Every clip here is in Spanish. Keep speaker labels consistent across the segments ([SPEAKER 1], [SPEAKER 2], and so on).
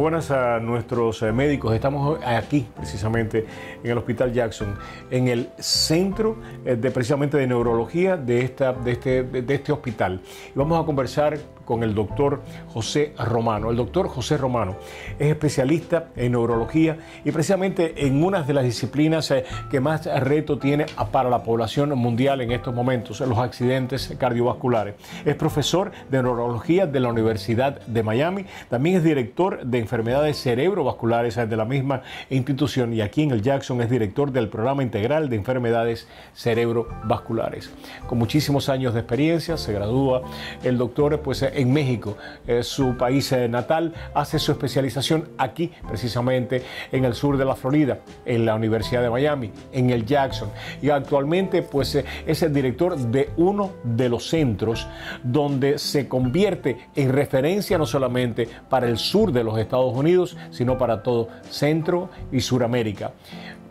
[SPEAKER 1] buenas a nuestros eh, médicos. Estamos aquí precisamente en el Hospital Jackson, en el centro eh, de precisamente de neurología de, esta, de, este, de este hospital. vamos a conversar con el doctor José Romano. El doctor José Romano es especialista en neurología y precisamente en una de las disciplinas eh, que más reto tiene para la población mundial en estos momentos, los accidentes cardiovasculares. Es profesor de neurología de la Universidad de Miami, también es director de enfermedades cerebrovasculares de la misma institución y aquí en el Jackson es director del programa integral de enfermedades cerebrovasculares. Con muchísimos años de experiencia se gradúa el doctor pues en México, eh, su país eh, natal, hace su especialización aquí, precisamente en el sur de la Florida, en la Universidad de Miami, en el Jackson. Y actualmente pues eh, es el director de uno de los centros donde se convierte en referencia no solamente para el sur de los Estados Unidos, sino para todo Centro y Suramérica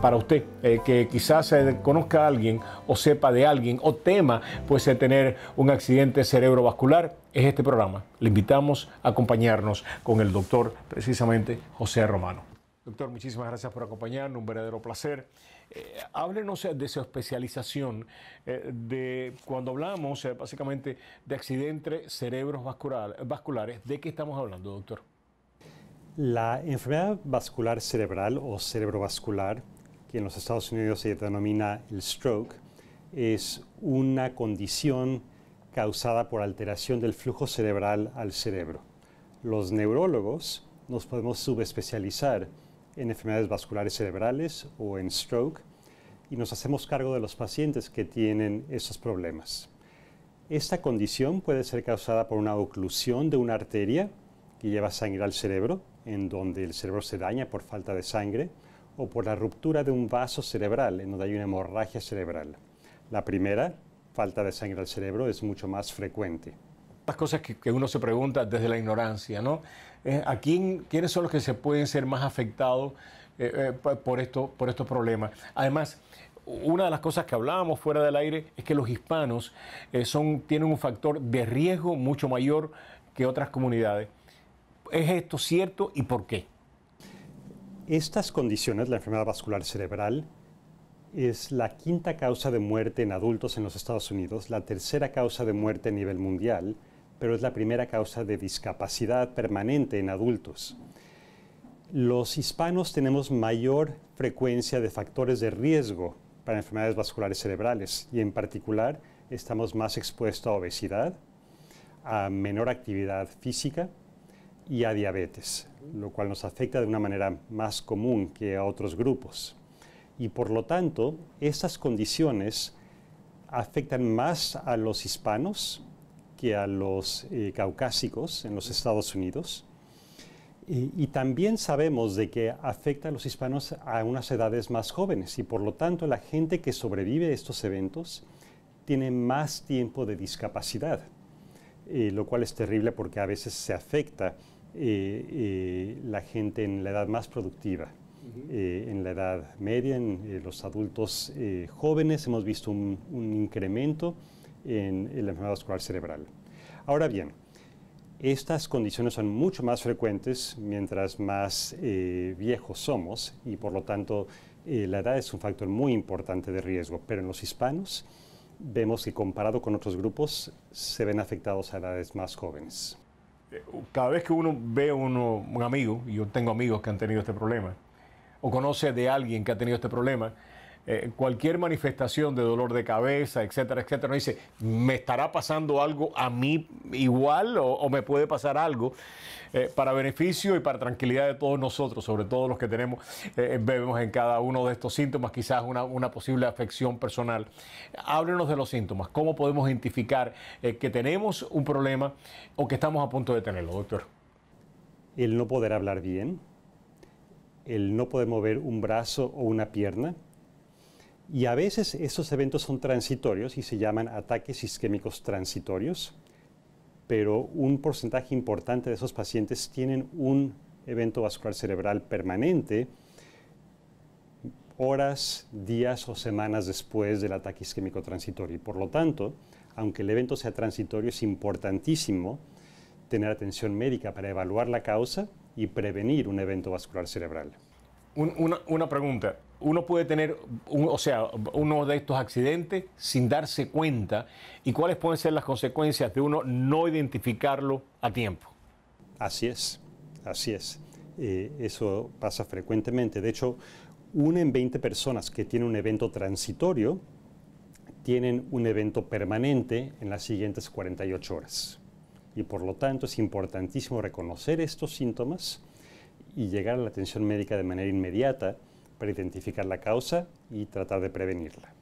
[SPEAKER 1] para usted, eh, que quizás conozca a alguien o sepa de alguien o tema pues de eh, tener un accidente cerebrovascular, es este programa. Le invitamos a acompañarnos con el doctor precisamente José Romano. Doctor, muchísimas gracias por acompañarnos, un verdadero placer. Eh, háblenos de su especialización, de cuando hablamos básicamente de accidentes cerebros vasculares, ¿de qué estamos hablando, doctor?
[SPEAKER 2] La enfermedad vascular cerebral o cerebrovascular que en los Estados Unidos se denomina el stroke, es una condición causada por alteración del flujo cerebral al cerebro. Los neurólogos nos podemos subespecializar en enfermedades vasculares cerebrales o en stroke y nos hacemos cargo de los pacientes que tienen esos problemas. Esta condición puede ser causada por una oclusión de una arteria que lleva sangre al cerebro, en donde el cerebro se daña por falta de sangre, o por la ruptura de un vaso cerebral, en donde hay una hemorragia cerebral. La primera, falta de sangre al cerebro, es mucho
[SPEAKER 1] más frecuente. Las cosas que, uno se pregunta desde la ignorancia, ¿no? Eh, ¿A quiénes son los que se pueden ser más afectados eh, eh, por, estos problemas? Además, una de las cosas que hablábamos fuera del aire es que los hispanos tienen un factor de riesgo mucho mayor que otras comunidades. ¿Es esto cierto y por qué? Estas condiciones, la enfermedad vascular cerebral,
[SPEAKER 2] es la quinta causa de muerte en adultos en los Estados Unidos, la tercera causa de muerte a nivel mundial, pero es la primera causa de discapacidad permanente en adultos. Los hispanos tenemos mayor frecuencia de factores de riesgo para enfermedades vasculares cerebrales y en particular estamos más expuestos a obesidad, a menor actividad física, y a diabetes, lo cual nos afecta de una manera más común que a otros grupos. Y por lo tanto, estas condiciones afectan más a los hispanos que a los eh, caucásicos en los Estados Unidos. Y, también sabemos de que afecta a los hispanos a unas edades más jóvenes y por lo tanto la gente que sobrevive a estos eventos tiene más tiempo de discapacidad, eh, lo cual es terrible porque a veces se afecta eh, eh, la gente en la edad más productiva. Eh, en la edad media, en los adultos jóvenes, hemos visto un, incremento en, en, la enfermedad vascular cerebral. Ahora bien, estas condiciones son mucho más frecuentes mientras más viejos somos y por lo tanto la edad es un factor muy importante de riesgo, pero en los hispanos vemos que comparado con otros grupos se ven afectados a edades más jóvenes
[SPEAKER 1] cada vez que uno ve uno, un amigo, y yo tengo amigos que han tenido este problema, o conoce de alguien que ha tenido este problema, eh, cualquier manifestación de dolor de cabeza, etcétera, etcétera, Nos dice, ¿me estará pasando algo a mí igual o, me puede pasar algo? Eh, para beneficio y para tranquilidad de todos nosotros, sobre todo los que tenemos, eh, vemos en cada uno de estos síntomas quizás una, una, posible afección personal. Háblenos de los síntomas, cómo podemos identificar que tenemos un problema o que estamos a punto de tenerlo, doctor. El no
[SPEAKER 2] poder hablar bien, el no poder mover un brazo o una pierna, y a veces esos eventos son transitorios y se llaman ataques isquémicos transitorios, pero un porcentaje importante de esos pacientes tienen un evento vascular cerebral permanente horas, días o semanas después del ataque isquémico transitorio. Y por lo tanto, aunque el evento sea transitorio, es importantísimo tener atención médica para evaluar la causa
[SPEAKER 1] y prevenir un evento vascular cerebral. una pregunta uno puede tener, o sea, uno de estos accidentes sin darse cuenta y cuáles pueden ser las consecuencias de uno no identificarlo a tiempo. Así es, así
[SPEAKER 2] es. Eh, eso pasa frecuentemente. De hecho, una en 20 personas que tiene un evento transitorio tienen un evento permanente en las siguientes 48 horas. Y por lo tanto es importantísimo reconocer estos síntomas y llegar a la atención médica de manera inmediata para identificar la causa y tratar de prevenirla.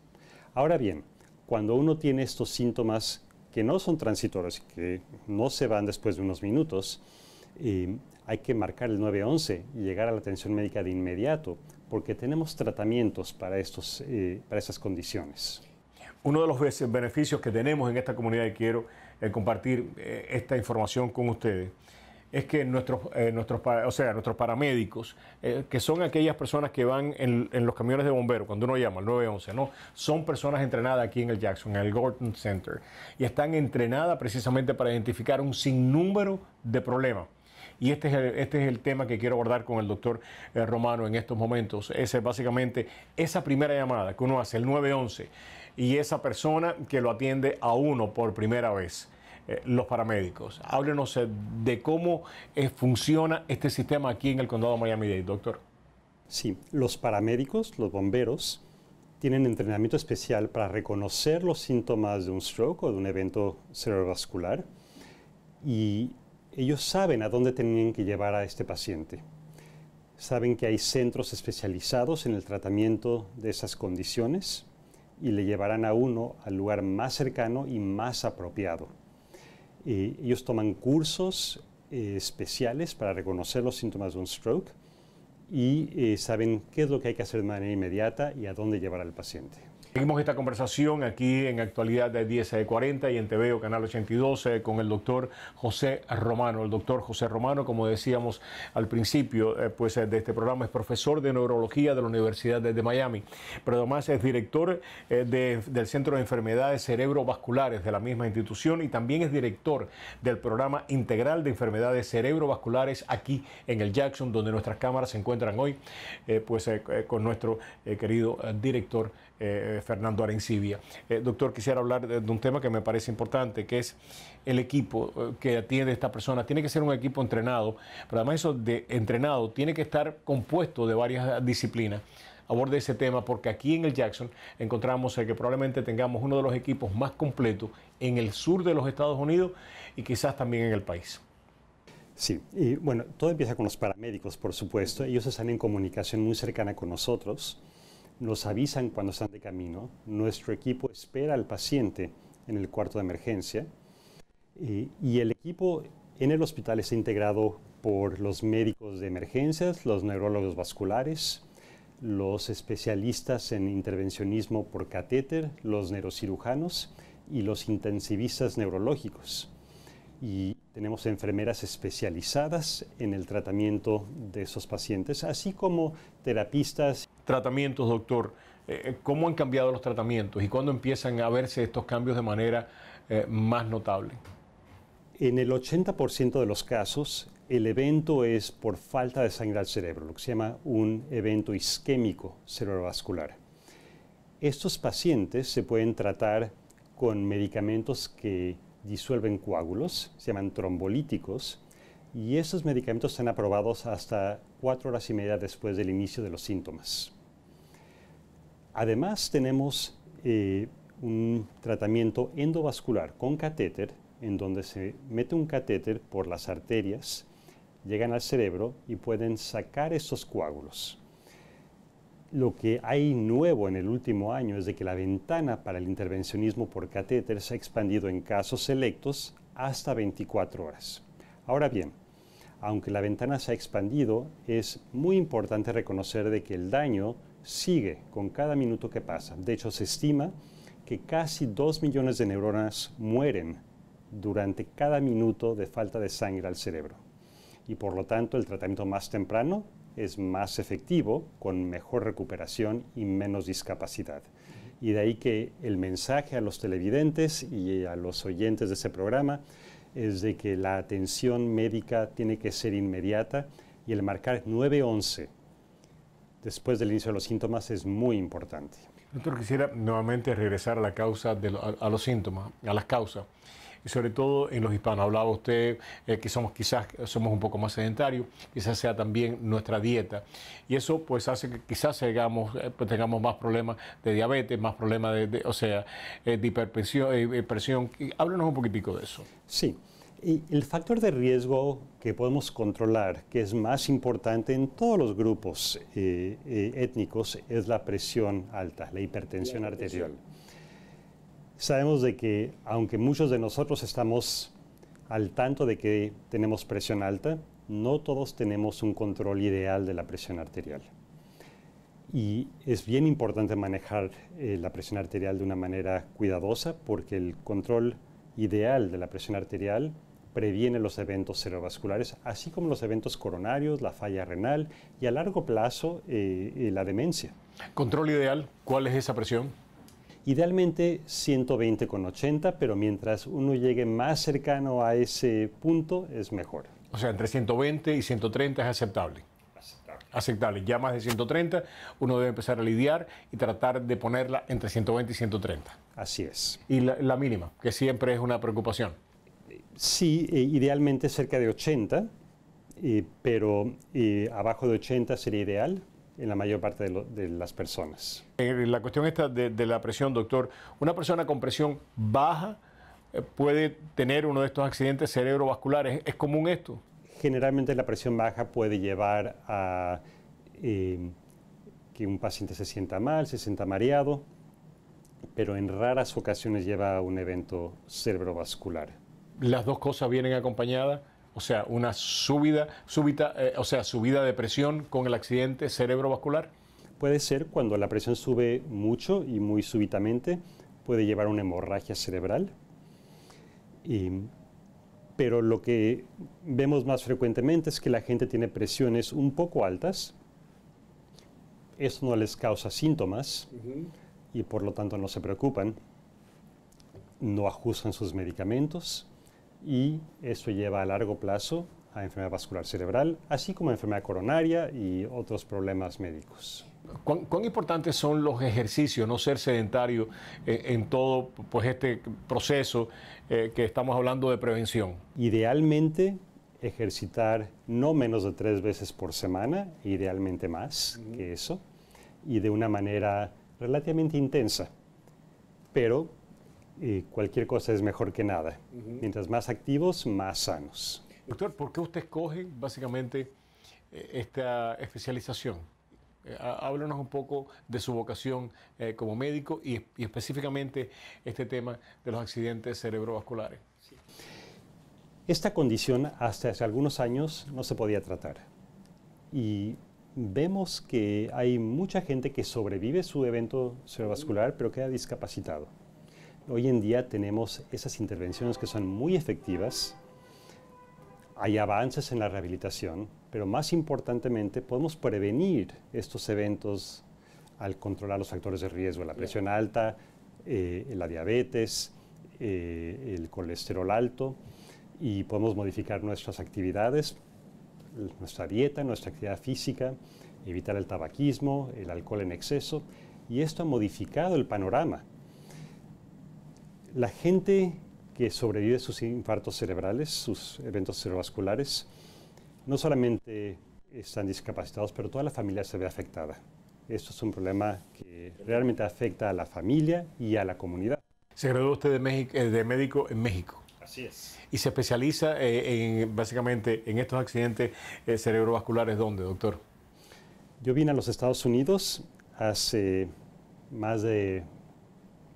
[SPEAKER 2] Ahora bien, cuando uno tiene estos síntomas que no son transitorios, que no se van después de unos minutos, eh, hay que marcar el 911 y llegar a la atención médica de inmediato, porque tenemos tratamientos para,
[SPEAKER 1] estos, eh, para esas condiciones. Uno de los beneficios que tenemos en esta comunidad, y quiero compartir eh, esta información con ustedes, es que nuestros, eh, nuestros, o sea, nuestros paramédicos, eh, que son aquellas personas que van en, los camiones de bomberos, cuando uno llama al 911, ¿no? son personas entrenadas aquí en el Jackson, en el Gorton Center, y están entrenadas precisamente para identificar un sinnúmero de problemas. Y este es, el, este es el tema que quiero abordar con el doctor eh, Romano en estos momentos. es básicamente esa primera llamada que uno hace, el 911, y esa persona que lo atiende a uno por primera vez. Eh, los paramédicos. Háblenos eh, de cómo eh, funciona este sistema aquí en el condado de Miami-Dade, doctor. Sí, los paramédicos, los bomberos,
[SPEAKER 2] tienen entrenamiento especial para reconocer los síntomas de un stroke o de un evento cerebrovascular y ellos saben a dónde tienen que llevar a este paciente. Saben que hay centros especializados en el tratamiento de esas condiciones y le llevarán a uno al lugar más cercano y más apropiado. Eh, ellos toman cursos eh, especiales para reconocer los síntomas de un stroke y eh, saben qué es lo que hay que hacer de manera inmediata y a dónde
[SPEAKER 1] llevar al paciente. Seguimos esta conversación aquí en actualidad de 10 40 y en TVO Canal 82 eh, con el doctor José Romano. El doctor José Romano, como decíamos al principio eh, pues, eh, de este programa, es profesor de neurología de la Universidad de, Miami, pero además es director del Centro de Enfermedades Cerebrovasculares de la misma institución y también es director del programa integral de enfermedades cerebrovasculares aquí en el Jackson, donde nuestras cámaras se encuentran hoy, pues con nuestro querido director. Fernando Arencibia. Eh, doctor, quisiera hablar de, un tema que me parece importante, que es el equipo eh, que atiende esta persona. Tiene que ser un equipo entrenado, pero además eso de entrenado tiene que estar compuesto de varias disciplinas aborde ese tema porque aquí en el Jackson encontramos eh, que probablemente tengamos uno de los equipos más completos en el sur de los Estados Unidos y quizás también en el país. Sí, y bueno, todo empieza con
[SPEAKER 2] los paramédicos, por supuesto. Ellos están en comunicación muy cercana con nosotros nos avisan cuando están de camino. Nuestro equipo espera al paciente en el cuarto de emergencia eh, y, el equipo en el hospital está integrado por los médicos de emergencias, los neurólogos vasculares, los especialistas en intervencionismo por catéter, los neurocirujanos y los intensivistas neurológicos. Y tenemos enfermeras especializadas en el tratamiento
[SPEAKER 1] de esos pacientes, así como terapistas Tratamientos, doctor. Eh, eh, ¿Cómo han cambiado los tratamientos y cuándo empiezan a verse estos cambios de manera eh, más notable? En el 80% de los casos, el evento es por
[SPEAKER 2] falta de sangre al cerebro, lo que se llama un evento isquémico cerebrovascular. Estos pacientes se pueden tratar con medicamentos que disuelven coágulos, se llaman trombolíticos, y esos medicamentos están aprobados hasta cuatro horas y media después del inicio de los síntomas. Además, tenemos eh, un tratamiento endovascular con catéter, en donde se mete un catéter por las arterias, llegan al cerebro y pueden sacar esos coágulos. Lo que hay nuevo en el último año es de que la ventana para el intervencionismo por catéter se ha expandido en casos selectos hasta 24 horas. Ahora bien, aunque la ventana se ha expandido, es muy importante reconocer de que el daño sigue con cada minuto que pasa. De hecho, se estima que casi 2 millones de neuronas mueren durante cada minuto de falta de sangre al cerebro. Y por lo tanto, el tratamiento más temprano es más efectivo, con mejor recuperación y menos discapacidad. Y de ahí que el mensaje a los televidentes y a los oyentes de ese programa es de que la atención médica tiene que ser inmediata y el marcar 911 después del inicio de los síntomas es muy importante.
[SPEAKER 1] Doctor, quisiera nuevamente regresar a la causa de a, los síntomas, a las causas, y sobre todo en los hispanos. Hablaba usted eh, que somos quizás somos un poco más sedentarios, quizás sea también nuestra dieta, y eso pues hace que quizás eh, pues, tengamos, más problemas de diabetes, más problemas de, o sea, eh, de hiperpresión, hiperpresión. Háblenos un poquitico de eso. Sí el factor de riesgo que podemos controlar, que es
[SPEAKER 2] más importante en todos los grupos eh, eh, étnicos, es la presión alta, la hipertensión arterial. Sabemos de que, aunque muchos de nosotros estamos al tanto de que tenemos presión alta, no todos tenemos un control ideal de la presión arterial. Y es bien importante manejar eh, la presión arterial de una manera cuidadosa porque el control ideal de la presión arterial previene los eventos cerebrovasculares, así como los eventos coronarios, la falla renal y a largo plazo eh, eh, la demencia. Control ideal, ¿cuál es esa presión? Idealmente 120 con 80, pero mientras uno llegue
[SPEAKER 1] más cercano a ese punto es mejor. O sea, entre 120 y 130 es aceptable. Aceptable. Ya más de 130, uno debe empezar a lidiar y tratar de ponerla entre 120 y 130. Así es. Y la mínima, que siempre es una preocupación. Sí, eh, idealmente cerca de 80, eh, pero
[SPEAKER 2] eh, abajo de 80 sería ideal en la mayor parte de, las personas. En la
[SPEAKER 1] cuestión esta de, la presión, doctor, ¿una persona con presión baja puede tener uno de estos accidentes cerebrovasculares? ¿Es común esto? Generalmente la presión baja puede
[SPEAKER 2] llevar a que un paciente se sienta mal, se sienta mareado, pero en raras ocasiones lleva a un evento cerebrovascular
[SPEAKER 1] las dos cosas vienen acompañadas, o sea, una eh, o sea, subida de presión con el accidente cerebrovascular. Puede ser cuando la presión sube
[SPEAKER 2] mucho y muy súbitamente, puede llevar a una hemorragia cerebral. pero lo que vemos más frecuentemente es que la gente tiene presiones un poco altas. Eso no les causa síntomas y por lo tanto no se preocupan. No ajustan sus medicamentos y eso lleva a largo plazo a enfermedad vascular cerebral, así como
[SPEAKER 1] enfermedad coronaria y otros problemas médicos. ¿Cuán, importantes son los ejercicios, no ser sedentario eh, en todo pues, este proceso eh, que estamos hablando de prevención? Idealmente, ejercitar no menos de tres
[SPEAKER 2] veces por semana, idealmente más que eso, y de una manera relativamente intensa. Pero y cualquier cosa es mejor que nada. Mientras más activos, más sanos.
[SPEAKER 1] Doctor, ¿por qué usted escoge básicamente eh, esta especialización? Eh, háblanos un poco de su vocación eh, como médico y, específicamente este tema de los accidentes cerebrovasculares.
[SPEAKER 2] Esta condición hasta hace algunos años no se podía tratar y vemos que hay mucha gente que sobrevive su evento cerebrovascular pero queda discapacitado hoy en día tenemos esas intervenciones que son muy efectivas, hay avances en la rehabilitación, pero más importantemente podemos prevenir estos eventos al controlar los factores de riesgo, la presión alta, eh, la diabetes, eh, el colesterol alto, y podemos modificar nuestras actividades, nuestra dieta, nuestra actividad física, evitar el tabaquismo, el alcohol en exceso, y esto ha modificado el panorama la gente que sobrevive a sus infartos cerebrales, sus eventos cerebrovasculares, no solamente están discapacitados, pero toda la familia se ve afectada. Esto es un problema que realmente
[SPEAKER 1] afecta a la familia y a la comunidad. Se graduó usted de, eh, médico en México. Así es. Y se especializa eh, en, básicamente en estos accidentes eh, cerebrovasculares, ¿dónde, doctor? Yo vine a los Estados Unidos hace
[SPEAKER 2] más de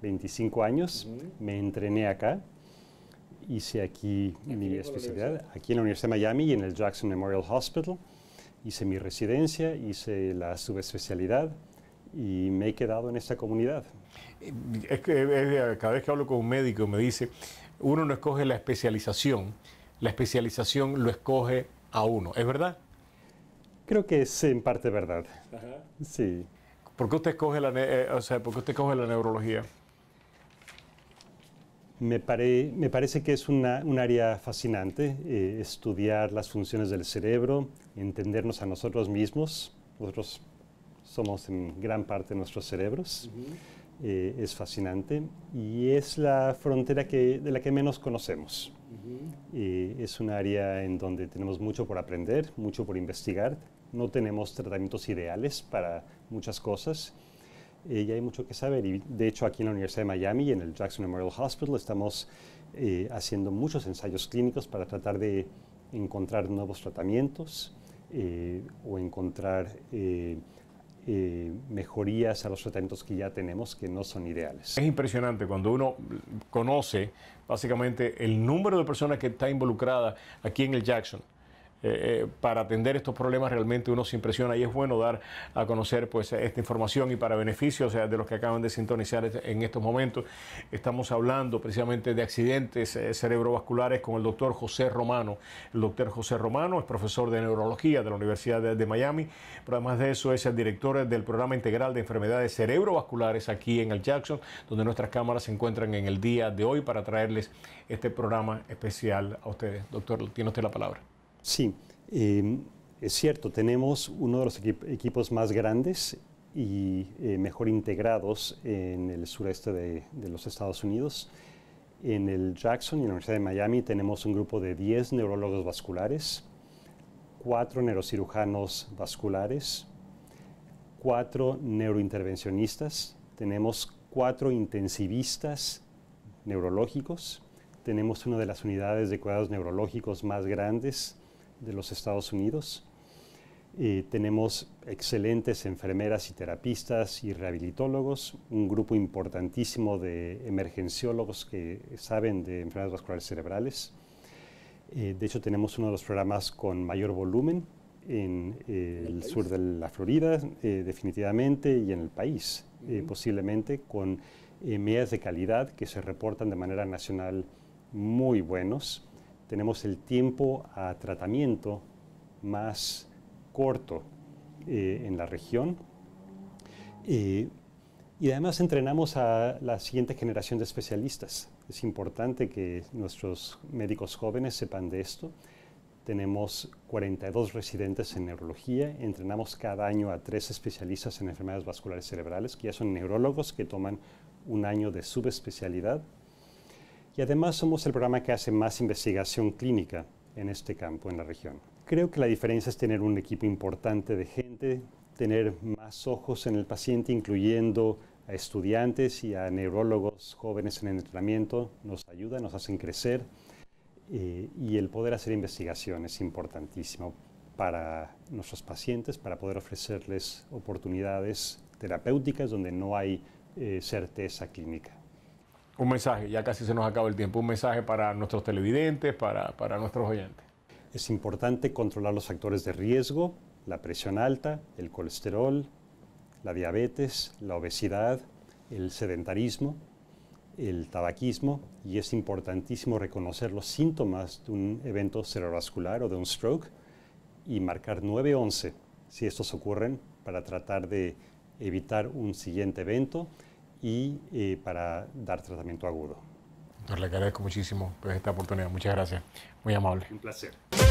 [SPEAKER 2] 25 años, me entrené acá, hice aquí, mi especialidad, aquí en la Universidad de Miami y en el Jackson Memorial Hospital, hice mi residencia, hice la subespecialidad y me he quedado en esta
[SPEAKER 1] comunidad. Eh, es que eh, cada vez que hablo con un médico me dice, uno no escoge la especialización, la especialización lo escoge a uno, ¿es verdad? Creo que es en parte verdad. Sí. usted escoge la, eh, o sea, ¿por qué usted escoge la neurología?
[SPEAKER 2] Me, parece que es un área fascinante eh, estudiar las funciones del cerebro, entendernos a nosotros mismos. Nosotros somos en gran parte nuestros cerebros. Eh, es fascinante y es la frontera de la que menos conocemos. Eh, es un área en donde tenemos mucho por aprender, mucho por investigar. No tenemos tratamientos ideales para muchas cosas eh, ya hay mucho que saber. Y de hecho aquí en la Universidad de Miami y en el Jackson Memorial Hospital estamos eh, haciendo muchos ensayos clínicos para tratar de encontrar nuevos tratamientos eh, o encontrar mejorías a los tratamientos que ya
[SPEAKER 1] tenemos que no son ideales. Es impresionante cuando uno conoce básicamente el número de personas que está involucrada aquí en el Jackson eh, eh, para atender estos problemas realmente uno se impresiona y es bueno dar a conocer pues esta información y para beneficio sea, de los que acaban de sintonizar en estos momentos. Estamos hablando precisamente de accidentes eh, cerebrovasculares con el doctor José Romano. El doctor José Romano es profesor de neurología de la Universidad de Miami, pero además de eso es el director del programa integral de enfermedades cerebrovasculares aquí en el Jackson, donde nuestras cámaras se encuentran en el día de hoy para traerles este programa especial a ustedes. Doctor, tiene usted la palabra.
[SPEAKER 2] Sí, em, es cierto, tenemos uno de los equipos más grandes y eh, mejor integrados en el sureste de, los Estados Unidos. En el Jackson y la Universidad de Miami tenemos un grupo de 10 neurólogos vasculares, 4 neurocirujanos vasculares, 4 neurointervencionistas, tenemos 4 intensivistas neurológicos, tenemos una de las unidades de cuidados neurológicos más grandes de los Estados Unidos. Eh, tenemos excelentes enfermeras y terapistas y rehabilitólogos, un grupo importantísimo de emergenciólogos que saben de enfermedades vasculares cerebrales. Eh, de hecho, tenemos uno de los programas con mayor volumen en eh, el, sur de la Florida, definitivamente, y en el país, posiblemente, con medidas de calidad que se reportan de manera nacional muy buenos tenemos el tiempo a tratamiento más corto eh, en la región. Eh, y además entrenamos a la siguiente generación de especialistas. Es importante que nuestros médicos jóvenes sepan de esto. Tenemos 42 residentes en neurología, entrenamos cada año a tres especialistas en enfermedades vasculares cerebrales, que ya son neurólogos que toman un año de subespecialidad y además somos el programa que hace más investigación clínica en este campo, en la región. Creo que la diferencia es tener un equipo importante de gente, tener más ojos en el paciente, incluyendo a estudiantes y a neurólogos jóvenes en el entrenamiento, nos ayuda, nos hacen crecer eh, y el poder hacer investigación es importantísimo para nuestros pacientes, para poder ofrecerles oportunidades terapéuticas donde no hay
[SPEAKER 1] eh, certeza clínica. Un mensaje, ya casi se nos acaba el tiempo, un mensaje para nuestros televidentes, para, para nuestros oyentes. Es importante controlar los factores de riesgo,
[SPEAKER 2] la presión alta, el colesterol, la diabetes, la obesidad, el sedentarismo, el tabaquismo y es importantísimo reconocer los síntomas de un evento cerebrovascular o de un stroke y marcar 911 si estos ocurren para tratar de evitar un siguiente evento
[SPEAKER 1] y eh, para dar tratamiento agudo. Doctor, le agradezco muchísimo por esta oportunidad. Muchas gracias. Muy amable. Un placer.